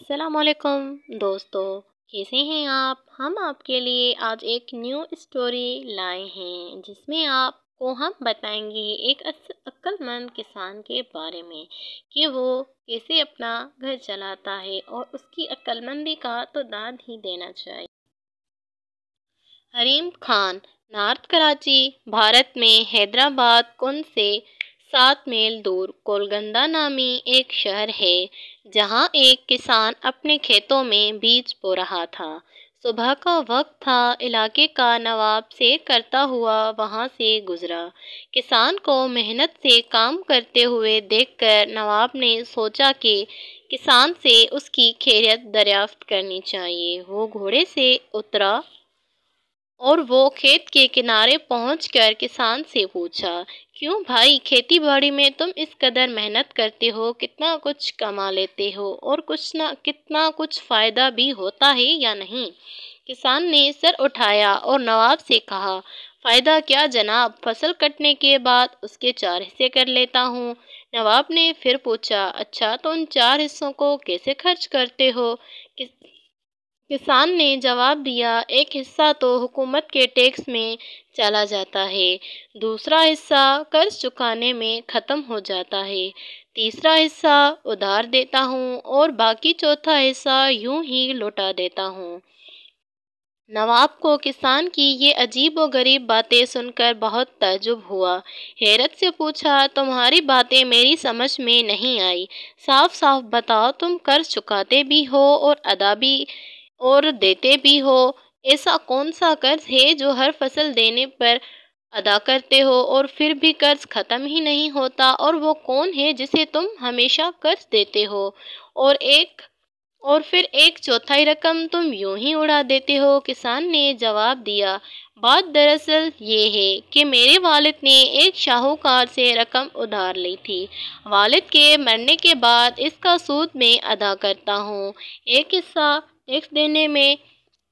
असलकम दोस्तों कैसे हैं आप हम आपके लिए आज एक न्यू स्टोरी लाए हैं जिसमें आपको हम बताएंगे एक अक्लमंद किसान के बारे में कि वो कैसे अपना घर चलाता है और उसकी अक्लमंदी का तो दाद ही देना चाहिए हरीम खान नॉर्थ कराची भारत में हैदराबाद कौन से सात मील दूर कोलगंदा नामी एक शहर है जहाँ एक किसान अपने खेतों में बीज बो रहा था सुबह का वक्त था इलाके का नवाब से करता हुआ वहाँ से गुज़रा किसान को मेहनत से काम करते हुए देखकर नवाब ने सोचा कि किसान से उसकी खैरियत दरियाफ्त करनी चाहिए वो घोड़े से उतरा और वो खेत के किनारे पहुंचकर किसान से पूछा क्यों भाई खेती बाड़ी में तुम इस कदर मेहनत करते हो कितना कुछ कमा लेते हो और कुछ ना कितना कुछ फ़ायदा भी होता है या नहीं किसान ने सर उठाया और नवाब से कहा फ़ायदा क्या जनाब फसल कटने के बाद उसके चार हिस्से कर लेता हूँ नवाब ने फिर पूछा अच्छा तो उन चार हिस्सों को कैसे खर्च करते हो किस किसान ने जवाब दिया एक हिस्सा तो हुकूमत के टैक्स में चला जाता है दूसरा हिस्सा कर्ज चुकाने में ख़त्म हो जाता है तीसरा हिस्सा उधार देता हूँ और बाकी चौथा हिस्सा यूं ही लौटा देता हूँ नवाब को किसान की ये अजीब व गरीब बातें सुनकर बहुत तजुब हुआ हैरत से पूछा तुम्हारी बातें मेरी समझ में नहीं आई साफ साफ बताओ तुम कर्ज चुकाते भी हो और अदा भी और देते भी हो ऐसा कौन सा कर्ज है जो हर फसल देने पर अदा करते हो और फिर भी कर्ज ख़त्म ही नहीं होता और वो कौन है जिसे तुम हमेशा कर्ज देते हो और एक और फिर एक चौथाई रकम तुम यूं ही उड़ा देते हो किसान ने जवाब दिया बात दरअसल ये है कि मेरे वालिद ने एक शाहूकार से रकम उधार ली थी वालिद के मरने के बाद इसका सूद मैं अदा करता हूँ एक हिस्सा टैक्स देने में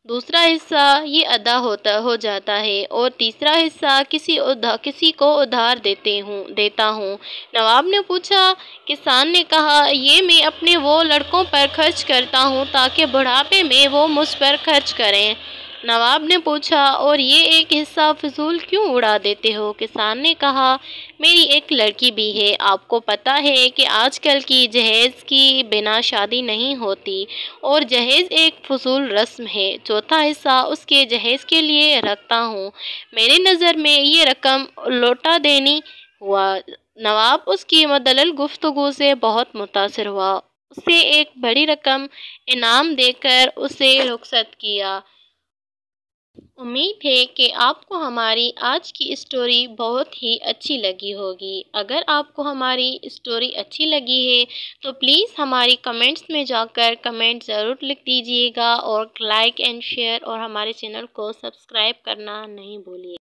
दूसरा हिस्सा ये अदा होता हो जाता है और तीसरा हिस्सा किसी उधा किसी को उधार देते हूँ देता हूँ नवाब ने पूछा किसान ने कहा ये मैं अपने वो लड़कों पर खर्च करता हूँ ताकि बुढ़ापे में वो मुझ पर खर्च करें नवाब ने पूछा और ये एक हिस्सा फजूल क्यों उड़ा देते हो किसान ने कहा मेरी एक लड़की भी है आपको पता है कि आजकल की जहेज़ की बिना शादी नहीं होती और जहेज़ एक फजूल रस्म है चौथा हिस्सा उसके जहेज़ के लिए रखता हूँ मेरी नज़र में ये रकम लौटा देनी हुआ नवाब उसकी मदलल गुफ्तगु से बहुत मुतासर हुआ उसे एक बड़ी रकम इनाम देकर उसे रुखसत किया उम्मीद है कि आपको हमारी आज की स्टोरी बहुत ही अच्छी लगी होगी अगर आपको हमारी स्टोरी अच्छी लगी है तो प्लीज़ हमारी कमेंट्स में जाकर कमेंट ज़रूर लिख दीजिएगा और लाइक एंड शेयर और हमारे चैनल को सब्सक्राइब करना नहीं भूलिए